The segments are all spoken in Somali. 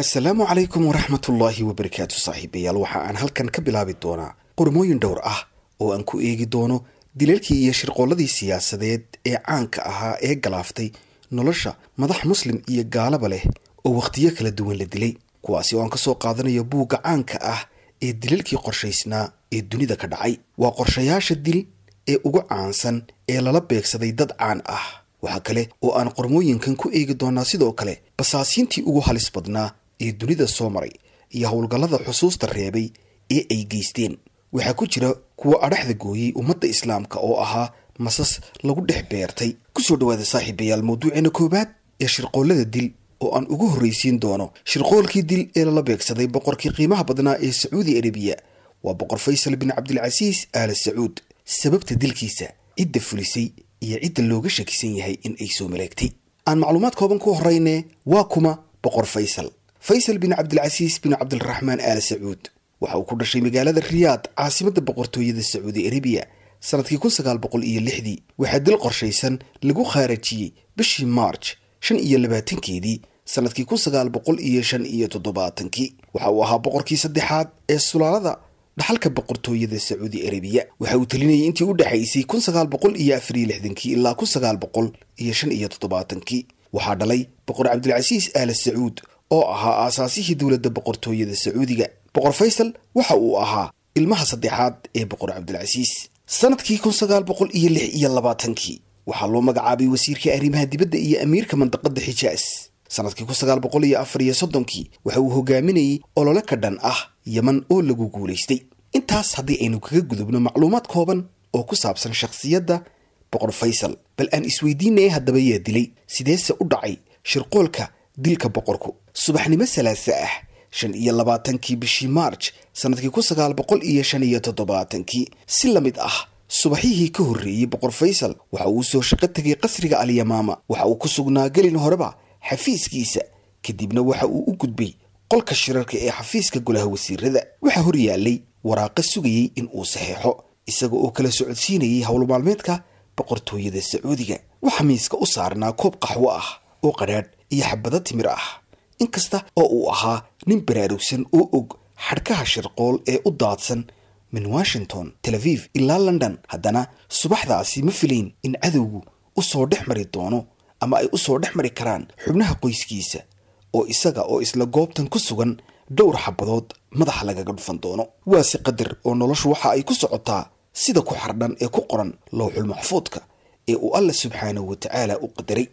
assalaamu calaykum waraxmatullaahi wabarakaatu saaxiibayaal waxa aan halkan ka bilaabi doonaa qormooyin dhowr ah oo aan ku eegi doono dilalkii iyo shirqooladii siyaasadeed ee caanka ahaa ee galaaftay nolosha madax muslim iyo gaalaba leh oo wakhtiyo kala duwan la dilay kuwaasi oo aan ka soo qaadanayo buugga caanka ah ee dilalkii qorshaysnaa ee dunida ka dhacay waa qorshayaasha dil ee ugu caansan ee lala beegsaday dad caan ah waxa kale oo aan qormooyinkan ku eegi doonaa sidoo kale basaasiintii ugu halis badnaa ee dunida soo maray iyo howlgallada xusuusta reebay ee ay geysteen waxaa ku jira kuwa adhaxda gooyey ummadda islaamka oo ahaa masas lagu dhex beertay kusoo dhawaada saaxiibayaal mawduuceena koowaad ee shirqoollada dil oo aan ugu horreysiin doono shirqoolkii dil ee lala beegsaday boqorkii qiimaha badnaa ee sacuudi arabiya waa boqor faysal bin cabdilcasiis aala sacuud sababta dilkiisa cidda fulisay iyo cidda looga shakisan yahay in ay soo maleegtay aan macluumaad kooban ku horeyne waa kuma boqor faysal faysal bin cabdilcasiis bin cabdiraxmaan aal sacuud waxa uu ku dhashay magaalada riyaad caasimada boqortooyada sacuudi arabiya sannadkii kun sagaal boqol iyo lixdii waxaa dil qorshaysan lagu khaarajiyey bishii maarj shan iyo labaatankeedii sanadkii kun sagaal boqol iyo shan iyo toddobaatankii waxa uu ahaa boqorkii saddexaad ee sulaalada dhaxalka boqortooyada sacuudi arabiya waxa uu telinayay intii u dhexaysay kun sagaal boqol iyo afar iyo lixdankii ilaa kun sagaal boqol iyo shan iyo toddobaatankii waxaa dhalay boqor cabdilcasiis aala sacuud oo ahaa aasaasihii dowladda boqortooyada sacuudiga boqor faysal waxa uu ahaa ilmaha saddexaad ee boqor cabdilcasiis sanadkii kun sagaal boqol iyo lix iyo labaatankii waxaa loo magacaabay wasiirka arrimaha dibadda iyo amiirka mandaqadda xijaas sannadkii kun sagaal boqol iyo afar iyo soddonkii waxa uu hogaaminayey olole ka dhan ah yeman oo lagu guulaystay intaas haddii aynu kaga gudubno macluumaad kooban oo ku saabsan shakhsiyadda boqor faysal bal aan isweydiinaya haddaba yaa dilay sideese u dhacay shirqoolka dilka boqorku subaxnimo salaase ah shan iyo labaatankii bishii maarj sannadkii kun sagaal boqol iyo shan iyo toddobaatankii si la mid ah subaxyihii ka horreeyey boqor faysal waxa uu soo shaqo tegay qasriga alyamaama waxa uu ku sugnaa gelin horeba xafiiskiisa kadibna waxa uu u gudbay qolka shirarka ee xafiiska golaha wasiirada waxaa hor yaallay waraaqo sugayey in uu saxeexo isaga oo kala socodsiinayay howlmaalmeedka boqortooyada sacuudiga waxaa miiska u saarnaa koob qaxwo ah oo qadhaadh iyo xabado timir ah inkasta oo uu ahaa nin baraarugsan oo og xadhkaha shirqool ee u daadsan min washington tel aviv ilaa london haddana subaxdaasi ma filayn in cadowgu u soo dhex mari doono ama ay u soo dhex mari karaan xubnaha qoyskiisa oo isaga oo isla goobtan ku sugan dhowr xabadood madaxa lagaga dhufan doono waase qadar oo noloshu waxa ay ku socotaa sida ku xardhan ee ku qoran lowxul maxfuudka ee uu alle subxaanahu wa tacaala u qadaray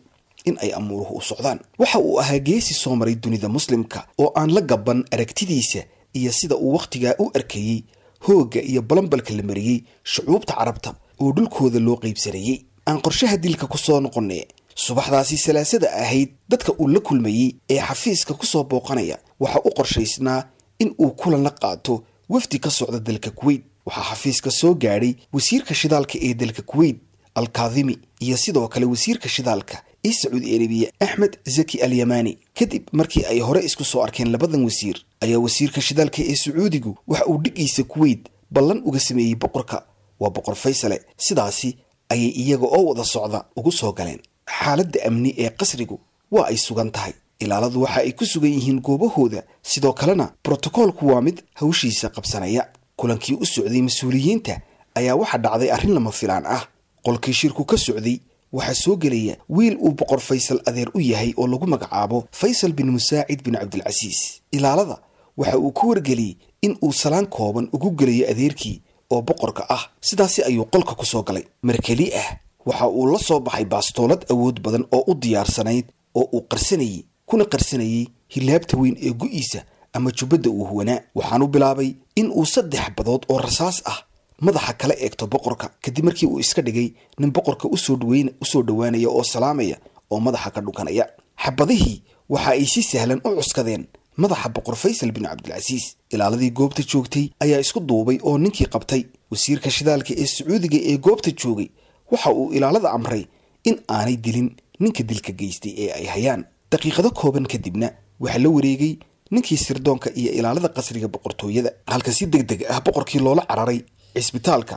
in ay amuuruhu u socdaan waxa uu ahaa geesi soo maray dunida muslimka oo aan la gaban aragtidiisa iyo sida uu wakhtigaa u arkayey hoogga iyo balambalka la mariyey shucuubta carabta oo dhulkooda loo qaybsanayey aan qorshaha dilka ku soo noqonay subaxdaasi salaasada ahayd dadka uu la kulmayey ee xafiiska ku soo booqanaya waxa u qorshaysnaa in uu kulan la qaato wafdi ka socda dalka kuweyt waxaa xafiiska soo gaadhay wasiirka shidaalka ee dalka kuweyt alkaadimi iyo sidoo kale wasiirka shidaalka iyo sacuudi arabiya axmed zaki al yamani kadib markii ay hore isku soo arkeen labadan wasiir ayaa wasiirka shidaalka ee sacuudigu waxa uu dhigiisa kuweyt ballan uga sameeyey boqorka waa boqor faysale sidaasi ayay iyaga oo wada socda ugu soo galeen xaaladda amni ee qasrigu waa ay sugan tahay ilaaladu waxa ay ku sugan yihiin goobahooda sidoo kalena brotokoolku waa mid hawshiisa qabsanaya kulankii u socday mas-uuliyiinta ayaa waxaa dhacday arrin lama filaan ah qolkii shirku ka socday waxaa soo gelaya wiil uu boqor faysal adeer u yahay oo lagu magacaabo faysal bin musaacid bin cabdilcasiis ilaalada waxa uu ku wargeliyey in uu salaan kooban ugu gelayo adeerkii oo boqorka ah sidaasi ayuu qolka ku soo galay markeli ah waxa uu la soo baxay baastoolad awood badan oo u diyaarsanayd oo uu qarsanayey kuna qarsanayey hilaabta weyn ee gu'iisa ama jubbadda uu huwanaa waxaanu bilaabay in uu saddex badood oo rasaas ah madaxa kala eegto boqorka kadib markii uu iska dhigay nin boqorka usoo dhawaanaya oo salaamaya oo madaxa ka dhunkanaya xabadihii waxa ay si sahlan u cuskadeen madaxa boqor faysal bin cabdilcasiis ilaaladii goobta joogtay ayaa isku duubay oo ninkii qabtay wasiirka shidaalka ee sacuudiga ee goobta joogay waxa uu ilaalada amray in aanay dilin ninka dilka geystay ee ay hayaan daqiiqado kooban kadibna waxaa la wareegay ninkii sirdoonka iyo ilaalada qasriga boqortooyada halka si deg deg ah boqorkii loola cararay cisbitaalka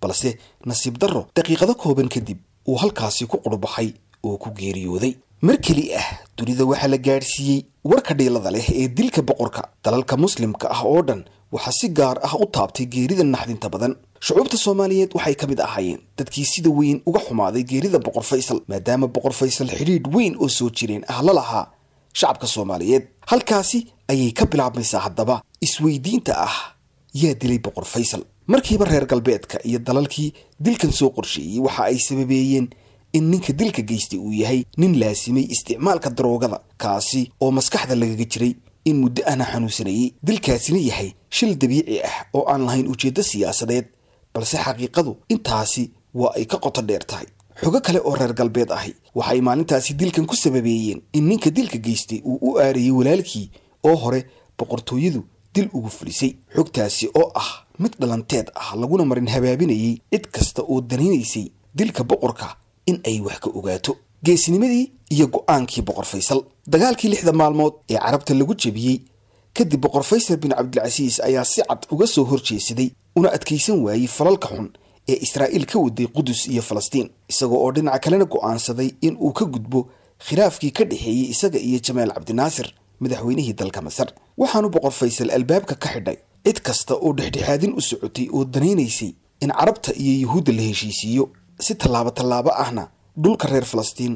balse nasiib darro daqiiqado kooban kadib uu halkaasi ku qurbaxay oo ku geeriyooday mar keli ah dunida waxaa la gaadhsiiyey warka dhiilada leh ee dilka boqorka dalalka muslimka ah oo dhan waxaa si gaar ah u taabtay geerida naxdinta badan shucuubta soomaaliyeed waxay ka mid ahaayeen dadkii sida weyn uga xumaaday geerida boqor faysal maadaama boqor faysal xidhiidh weyn oo soo jireen ah la lahaa shacabka soomaaliyeed halkaasi ayay ka bilaabmaysaa haddaba isweydiinta ah yaa dilay boqor faysal markiiba reer galbeedka iyo dalalkii dilkan soo qorsheeyey waxa ay sababeeyeen in ninka dilka geystay uu yahay nin laasimay isticmaalka daroogada kaasi oo maskaxda lagaga jiray in muddo ahna xanuunsanayey dilkaasina yahay shil dabiici ah oo aan lahayn ujeeddo siyaasadeed balse xaqiiqadu intaasi waa ay ka qoto dheer tahay xogo kale oo reer galbeed ahi waxay maalintaasi dilkan ku sababeeyeen in ninka dilka geystay uu u aarayay walaalkii oo hore boqortooyadu dil ugu fulisay xogtaasi oo ah mid dhalanteed ah laguna marin habaabinayay cid kasta oo danaynaysay dilka boqorka in ay wax ka ogaato geesinimadii iyo go-aankii boqor faysal dagaalkii lixda maalmood ee carabta lagu jebiyey kadib boqor faysal bin cabdilcasiis ayaa si cad uga soo horjeesaday una adkaysan waayey falalka xun ee israa'iil ka waday qudus iyo falastiin isaga oo dhinaca kalena go'aansaday in uu ka gudbo khilaafkii ka dhexeeyey isaga iyo jamaal cabdinaasir madaxweynihii dalka masar waxaanu boqor faysal albaabka ka xidhay cid kasta oo dhexdhexaadin u socotay oo danaynaysay in carabta iyo yuhuudda la heshiisiiyo si tallaabo tallaabo ahna dhulka reer falastiin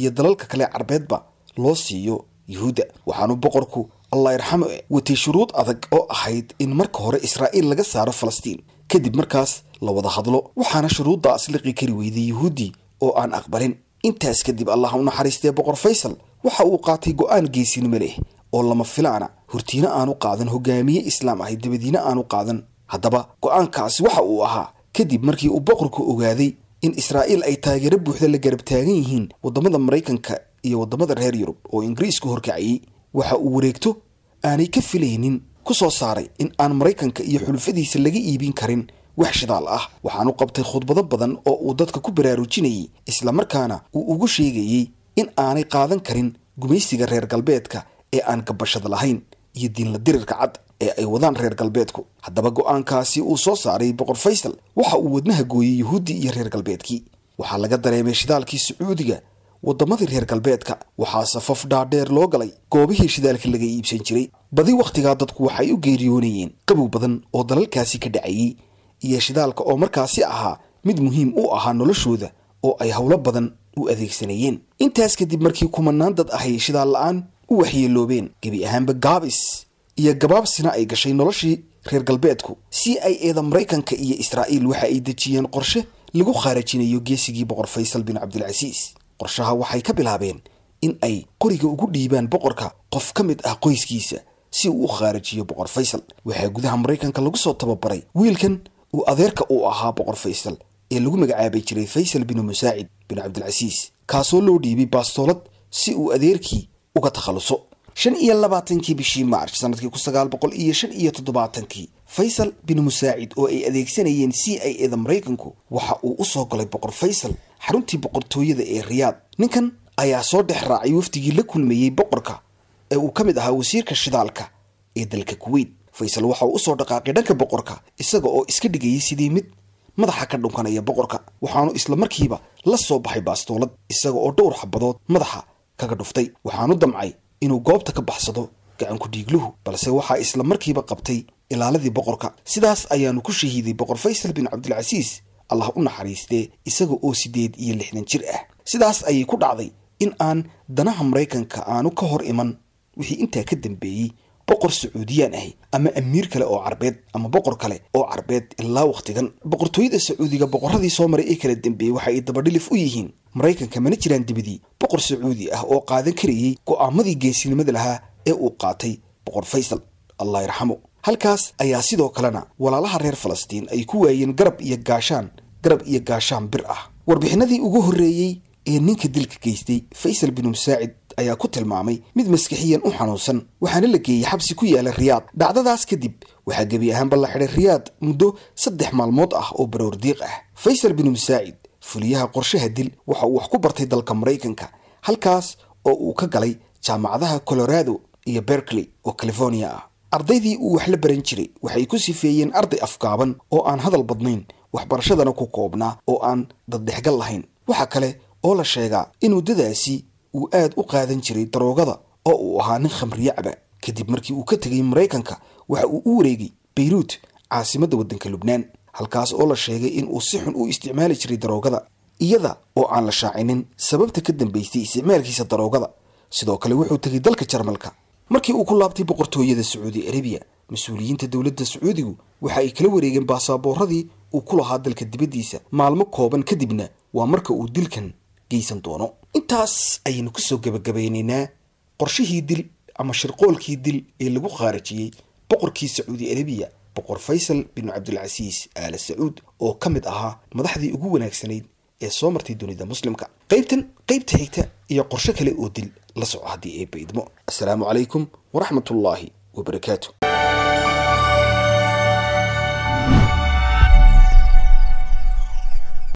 iyo dalalka kale carbeedba loo siiyo yuhuudda waxaanu boqorku allah irxamo watay shuruud adag oo ahayd in marka hore israa'iil laga saaro falastiin kadib markaas la wada hadlo waxaana shuruuddaas liqi kari weyday yuhuuddii oo aan aqbalin intaas kadib allah u naxariistee boqor faysal waxa uu qaatay go-aan geesinimo leh oo lama filaana hortiina aanu qaadan hogaamiye islaam ahi dabadiina aanu qaadan haddaba go-aankaasi waxa uu ahaa kadib markii uu boqorku ogaaday in israa'iil ay taageero buuxda la garab taagan yihiin waddamada maraykanka iyo waddamada reer yurub oo ingiriisku horkaciyey waxa uu wareegto aanay ka filaynin ku soo saaray in aan maraykanka iyo xulufadiisa laga iibin karin wax shidaal ah waxaanu qabtay khudbado badan oo uu dadka ku baraarujinayay isla markaana uu ugu sheegayey in aanay qaadan karin gumaysiga reer galbeedka ee aan gabashada lahayn iyo diinla dirirka cad ee ay wadaan reer galbeedku haddaba go'aankaasi uu soo saaray boqor faysal waxa uu wadnaha gooyey yuhuuddii iyo reer galbeedkii waxaa laga dareemay shidaalkii sacuudiga waddamadii reer galbeedka waxaa safaf dhaadheer loo galay goobihii shidaalka laga iibsan jiray badi wakhtigaa dadku waxay u geeriyoonayeen qabow badan oo dalalkaasi ka dhacayey iyo shidaalka oo markaasi ahaa mid muhiim u ahaa noloshooda oo ay howlo badan u adeegsanayeen intaas kadib markii kumanaan dad ahay shidaal la-aan u waxyeeloobeen gebi ahaanba gaabis iyo gabaabsina ay gashay noloshii reer galbeedku si ay eeda maraykanka iyo israa'iil waxa ay dejiyeen qorshe lagu khaarajinayo geesigii boqor faysal bin cabdilcasiis qorshaha waxay ka bilaabeen in ay qoriga ugu dhiibaan boqorka qof ka mid ah qoyskiisa si uu u khaarajiyo boqor faysal waxaa gudaha maraykanka lagu soo tababaray wiilkan uu adeerka uu ahaa boqor faysal ee lagu magacaabay jiray faysal binu musaacid binu cabdilcasiis kaasoo loo dhiibay baastoolad si uu adeerkii uga takhalluso shan iyo labaatankii bishii maarch sanadkii kun sagaal boqol iyo shan iyo toddobaatankii faysal binu musaacid oo ay adeegsanayeen c i eda maraykanku waxa uu u soo galay boqor faysal xaruntii boqortooyada ee riyaad ninkan ayaa soo dhex raacay wafdigii la kulmayey boqorka ee uu ka mid ahaa wasiirka shidaalka ee dalka kuweyt faysal waxa uu usoo dhaqaaqay dhanka boqorka isaga oo iska dhigayay sidii mid madaxa ka dhunkanaya boqorka waxaanu isla markiiba la soo baxay baastoolad isaga oo dhowr xabadood madaxa kaga dhuftay waxaanu damcay inuu goobta ka baxsado gacanku dhiigluhu balse waxaa isla markiiba qabtay ilaaladii boqorka sidaas ayaanu ku shahiiday boqor faysal bin cabdilcasiis allah u naxariistee isaga oo siddeed iyo lixdan jir ah sidaas ayay ku dhacday in aan danaha maraykanka aanu ka hor iman wixii intaa ka dambeeyey boqor sacuudiyaan ahay ama amiir kale oo carbeed ama boqor kale oo carbeed ilaa wakhtigan boqortooyada sacuudiga boqoradii soo maray ee kala dambeeyey waxa ay dabadhilif u yihiin maraykanka mana jiraan dibadii boqor sacuudi ah oo qaadan karayey go'aamadii geesinimada lahaa ee uu qaatay boqor faysal allah yarxamo halkaas ayaa sidoo kalena walaalaha reer falastiin ay ku waayeen garab iyo gaashaan garab iyo gaashaan bir ah warbixinadii ugu horreeyey ee ninka dilka geystay faysal bin musaacid ayaa ku tilmaamay mid maskixiyan u xanuunsan waxaana la geeyey xabsi ku yaala riyaad dhacdadaas kadib waxaa gebi ahaanba la xidhay riyaad muddo saddex maalmood ah oo baroordiiq ah faysal binu musaacid fuliyaha qorshaha dil waxa uu wax ku bartay dalka maraykanka halkaas oo uu ka galay jaamacadaha colorado iyo berkley oo california ah ardaydii uu wax la baran jiray waxay ku sifeeyeen arday afgaaban oo aan hadal badnayn waxbarashadana ku koobnaa oo aan daddhexgal lahayn waxaa kale oo la sheegaa in muddadaasi uu aad u qaadan jiray daroogada oo uu ahaa nin khamriyacba kadib markii uu ka tegay maraykanka waxa uu u wareegay bayruut caasimadda waddanka lubnaan halkaas oo la sheegay in uu si xun u isticmaali jiray daroogada iyada oo aan la shaacinin sababta ka dambaystay isticmaalkiisa daroogada sidoo kale wuxuu tegay dalka jarmalka markii uu ku laabtay boqortooyada sacuudi arabiya mas-uuliyiinta dowladda sacuudigu waxa ay kala wareegeen baasaaboorradii uu ku lahaa dalka dibaddiisa maalmo kooban kadibna waa marka uu dilkan geysan doono intaas ayaynu kasoo gabagabaynaynaa qorshihii dil ama shirqoolkii dil ee lagu khaarijiyey boqorkii sacuudi arabiya boqor faysal bin cabdilcasiis aala sacuud oo ka mid ahaa madaxdii ugu wanaagsanayd ee soo martay dunida muslimka qaybtan qaybta xigta iyo qorsho kale oo dil la soco haddii eebba idmo assalaamu calaykum waraxmatullaahi wabarakaatu